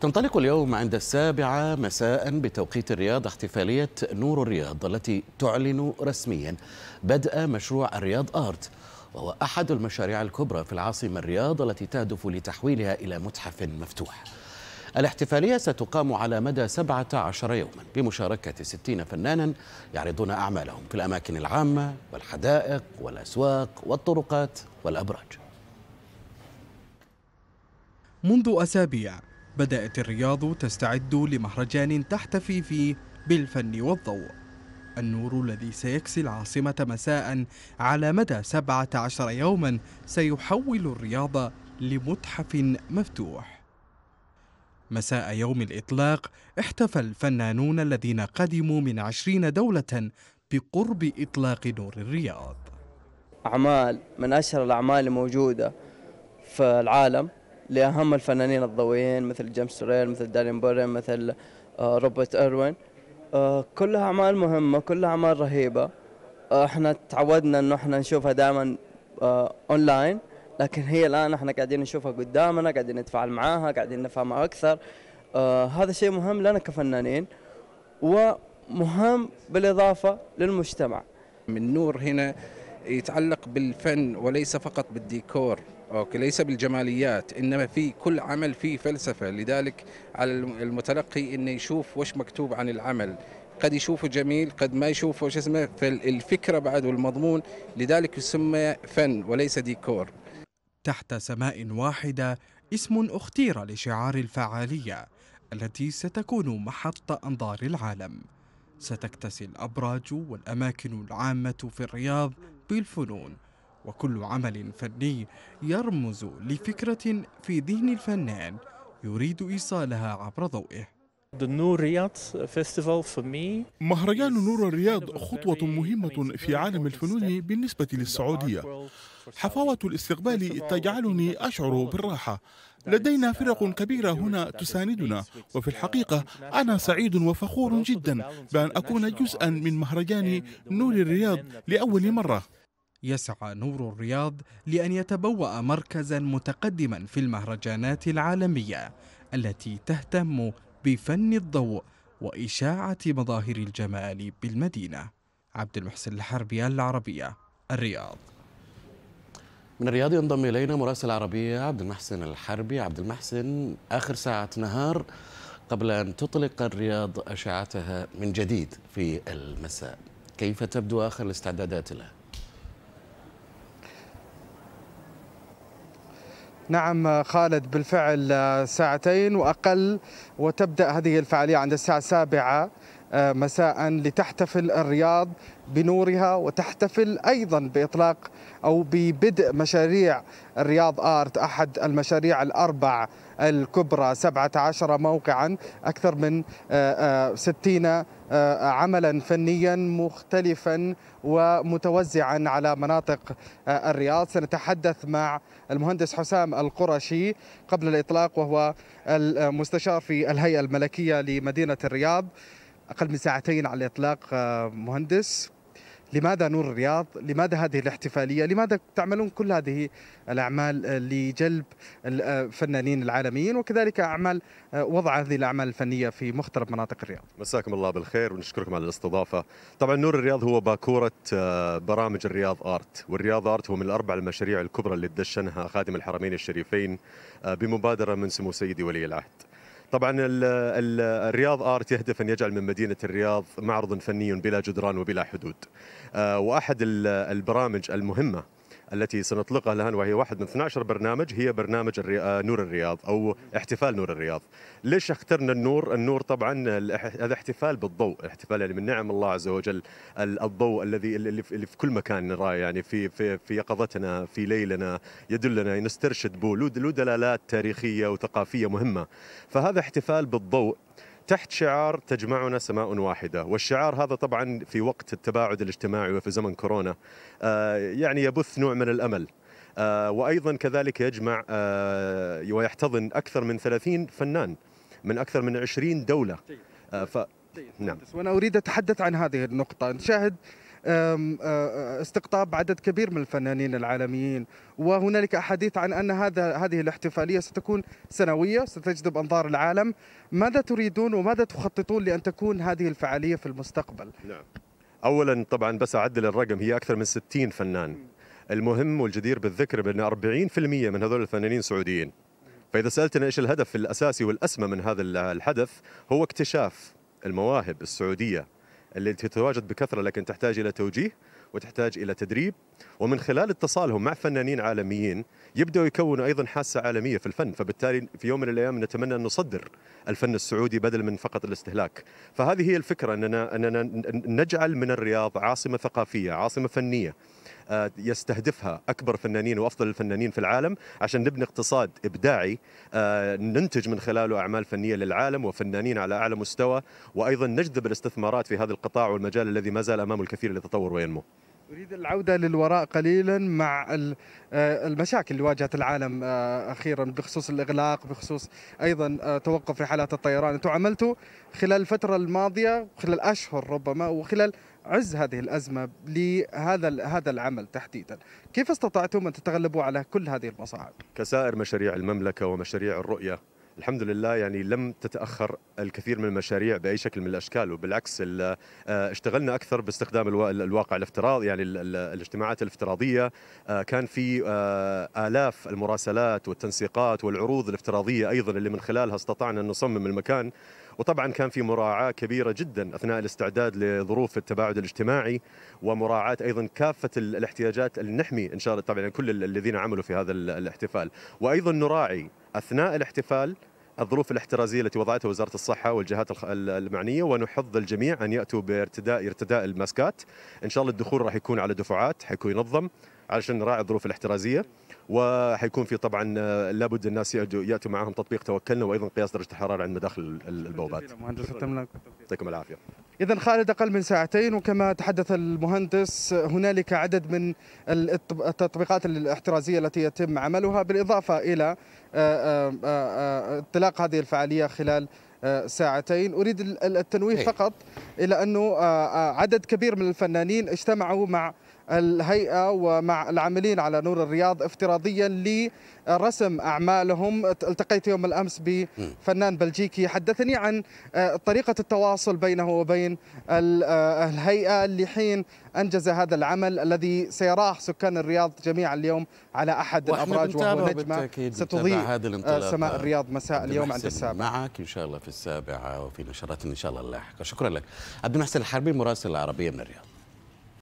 تنطلق اليوم عند السابعة مساء بتوقيت الرياض احتفالية نور الرياض التي تعلن رسميا بدء مشروع الرياض آرت وهو أحد المشاريع الكبرى في العاصمة الرياض التي تهدف لتحويلها إلى متحف مفتوح الاحتفالية ستقام على مدى 17 يوما بمشاركة 60 فنانا يعرضون أعمالهم في الأماكن العامة والحدائق والأسواق والطرقات والأبراج منذ أسابيع بدأت الرياض تستعد لمهرجان تحتفي فيه بالفن والضوء النور الذي سيكسي العاصمة مساء على مدى 17 يوما سيحول الرياض لمتحف مفتوح مساء يوم الإطلاق احتفى الفنانون الذين قدموا من عشرين دولة بقرب إطلاق نور الرياض أعمال من أشهر الأعمال الموجودة في العالم لاهم الفنانين الضوئيين مثل جيمس توريل مثل دارين بورين مثل آه، روبرت اروين آه، كلها اعمال مهمه كلها اعمال رهيبه آه، احنا تعودنا انه احنا نشوفها دائما اونلاين لكن هي الان احنا قاعدين نشوفها قدامنا قاعدين نتفاعل معاها قاعدين نفهمها اكثر آه هذا شيء مهم لنا كفنانين ومهم بالاضافه للمجتمع من نور هنا يتعلق بالفن وليس فقط بالديكور أوكي ليس بالجماليات إنما في كل عمل فيه فلسفة لذلك على المتلقي إنه يشوف وش مكتوب عن العمل قد يشوفه جميل قد ما يشوفه شو اسمه فالفكرة بعد والمضمون لذلك يسمى فن وليس ديكور تحت سماء واحدة اسم اختير لشعار الفعالية التي ستكون محط أنظار العالم ستكتسي الأبراج والأماكن العامة في الرياض بالفنون وكل عمل فني يرمز لفكرة في ذهن الفنان يريد إيصالها عبر ضوئه مهرجان نور الرياض خطوة مهمة في عالم الفنون بالنسبة للسعودية حفاوة الاستقبال تجعلني أشعر بالراحة لدينا فرق كبيرة هنا تساندنا وفي الحقيقة أنا سعيد وفخور جدا بأن أكون جزءا من مهرجان نور الرياض لأول مرة يسعى نور الرياض لأن يتبوأ مركزا متقدما في المهرجانات العالمية التي تهتم بفن الضوء وإشاعة مظاهر الجمال بالمدينة عبد المحسن الحربي العربية الرياض من الرياض ينضم إلينا مراسل العربية عبد المحسن الحربي عبد المحسن آخر ساعة نهار قبل أن تطلق الرياض أشعتها من جديد في المساء كيف تبدو آخر الاستعدادات لها؟ نعم خالد بالفعل آه، ساعتين وأقل وتبدأ هذه الفعالية عند الساعة السابعة آه، مساء لتحتفل الرياض بنورها وتحتفل ايضا باطلاق او ببدء مشاريع الرياض ارت احد المشاريع الاربع الكبرى 17 موقعا اكثر من 60 آه، آه، عملا فنيا مختلفا ومتوزعا على مناطق الرياض سنتحدث مع المهندس حسام القرشي قبل الاطلاق وهو المستشار في الهيئه الملكيه لمدينه الرياض أقل من ساعتين على الإطلاق آه، مهندس لماذا نور الرياض؟ لماذا هذه الاحتفالية؟ لماذا تعملون كل هذه الأعمال لجلب آه، الفنانين العالميين وكذلك أعمال آه، وضع هذه الأعمال الفنية في مختلف مناطق الرياض؟ مساكم الله بالخير ونشكركم على الاستضافة. طبعا نور الرياض هو باكورة برامج الرياض آرت، والرياض آرت هو من الأربع المشاريع الكبرى اللي دشنها خادم الحرمين الشريفين بمبادرة من سمو سيدي ولي العهد. طبعا الرياض ارت يهدف ان يجعل من مدينه الرياض معرض فني بلا جدران وبلا حدود آه، واحد البرامج المهمه التي سنطلقها الآن وهي واحد من 12 برنامج هي برنامج آه، نور الرياض أو احتفال نور الرياض ليش اخترنا النور؟ النور طبعا هذا احتفال بالضوء احتفال يعني من نعم الله عز وجل الضوء الذي اللي في كل مكان نراه يعني في في في يقظتنا في ليلنا يدلنا نسترشد به له دلالات تاريخية وثقافية مهمة فهذا احتفال بالضوء تحت شعار تجمعنا سماء واحده، والشعار هذا طبعا في وقت التباعد الاجتماعي وفي زمن كورونا آه، يعني يبث نوع من الامل. آه، وايضا كذلك يجمع آه، ويحتضن اكثر من 30 فنان من اكثر من 20 دوله. طيب. ف... طيب. نعم. وانا اريد اتحدث عن هذه النقطه، نشاهد استقطاب عدد كبير من الفنانين العالميين وهنالك أحاديث عن أن هذا هذه الاحتفالية ستكون سنوية ستجذب أنظار العالم ماذا تريدون وماذا تخططون لأن تكون هذه الفعالية في المستقبل؟ نعم اولا طبعا بس اعدل الرقم هي اكثر من 60 فنان المهم والجدير بالذكر بان 40% من هذول الفنانين سعوديين فاذا سالتنا ايش الهدف الاساسي والاسمى من هذا الحدث هو اكتشاف المواهب السعوديه التي تتواجد بكثرة لكن تحتاج إلى توجيه وتحتاج إلى تدريب ومن خلال اتصالهم مع فنانين عالميين يبدأوا يكونوا أيضا حاسة عالمية في الفن فبالتالي في يوم من الأيام نتمنى أن نصدر الفن السعودي بدل من فقط الاستهلاك فهذه هي الفكرة أننا, أننا نجعل من الرياض عاصمة ثقافية عاصمة فنية آه، يستهدفها اكبر فنانين وافضل الفنانين في العالم عشان نبني اقتصاد ابداعي آه، ننتج من خلاله اعمال فنيه للعالم وفنانين على اعلى مستوى وايضا نجذب الاستثمارات في هذا القطاع والمجال الذي ما زال امامه الكثير للتطور وينمو أريد العودة للوراء قليلا مع آه، المشاكل اللي واجهت العالم آه، أخيرا بخصوص الإغلاق بخصوص أيضا آه، توقف رحلات الطيران أنتم عملتوا خلال الفترة الماضية خلال أشهر ربما وخلال عز هذه الأزمة لهذا هذا العمل تحديدا كيف استطعتم أن تتغلبوا على كل هذه المصاعب؟ كسائر مشاريع المملكة ومشاريع الرؤية الحمد لله يعني لم تتاخر الكثير من المشاريع باي شكل من الاشكال وبالعكس آه، اشتغلنا اكثر باستخدام الواقع الافتراضي يعني الاجتماعات الافتراضيه آه، كان في آه، الاف المراسلات والتنسيقات والعروض الافتراضيه ايضا اللي من خلالها استطعنا ان نصمم المكان وطبعا كان في مراعاة كبيرة جدا أثناء الاستعداد لظروف التباعد الاجتماعي ومراعاة أيضا كافة الاحتياجات النحمي إن شاء الله طبعا كل الذين عملوا في هذا الاحتفال وأيضا نراعي أثناء الاحتفال الظروف الاحترازيه التي وضعتها وزاره الصحه والجهات المعنيه ونحض الجميع ان ياتوا بارتداء ارتداء الماسكات ان شاء الله الدخول راح يكون على دفعات حيكون ينظم علشان نراعي الظروف الاحترازيه وحيكون في طبعا آه، لابد الناس ياتوا معهم تطبيق توكلنا وايضا قياس درجه الحراره عند مداخل البوابات. مهندس التملك يعطيكم العافيه. إذا خالد أقل من ساعتين وكما تحدث المهندس هنالك عدد من التطبيقات الاحترازية التي يتم عملها بالإضافة إلى آه، آه، انطلاق هذه الفعالية خلال ساعتين أريد التنويه إيه. فقط إلى أنه عدد كبير من الفنانين اجتمعوا مع الهيئة ومع العاملين على نور الرياض افتراضيا لرسم أعمالهم التقيت يوم الأمس بفنان بلجيكي حدثني عن آه، طريقة التواصل بينه وبين آه، الهيئة لحين أنجز هذا العمل الذي سيراه سكان الرياض جميعا اليوم على أحد الأبراج وهو نجمة ستضيء آه، سماء الرياض مساء اليوم عند السابعة معك إن شاء الله في السابعة وفي نشرات إن شاء الله اللاحقة شكرا لك عبد المحسن الحربي مراسل العربية من الرياض